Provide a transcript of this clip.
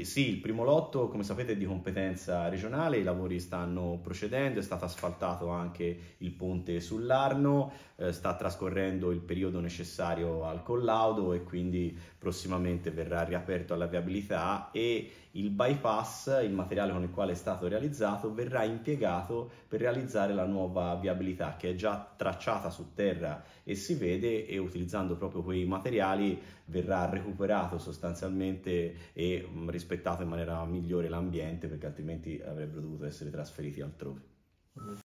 Sì, il primo lotto, come sapete, è di competenza regionale, i lavori stanno procedendo, è stato asfaltato anche il ponte sull'Arno, eh, sta trascorrendo il periodo necessario al collaudo e quindi prossimamente verrà riaperto alla viabilità e il bypass, il materiale con il quale è stato realizzato, verrà impiegato per realizzare la nuova viabilità che è già tracciata su terra e si vede e utilizzando proprio quei materiali verrà recuperato sostanzialmente e risolto mm, rispettato in maniera migliore l'ambiente perché altrimenti avrebbero dovuto essere trasferiti altrove.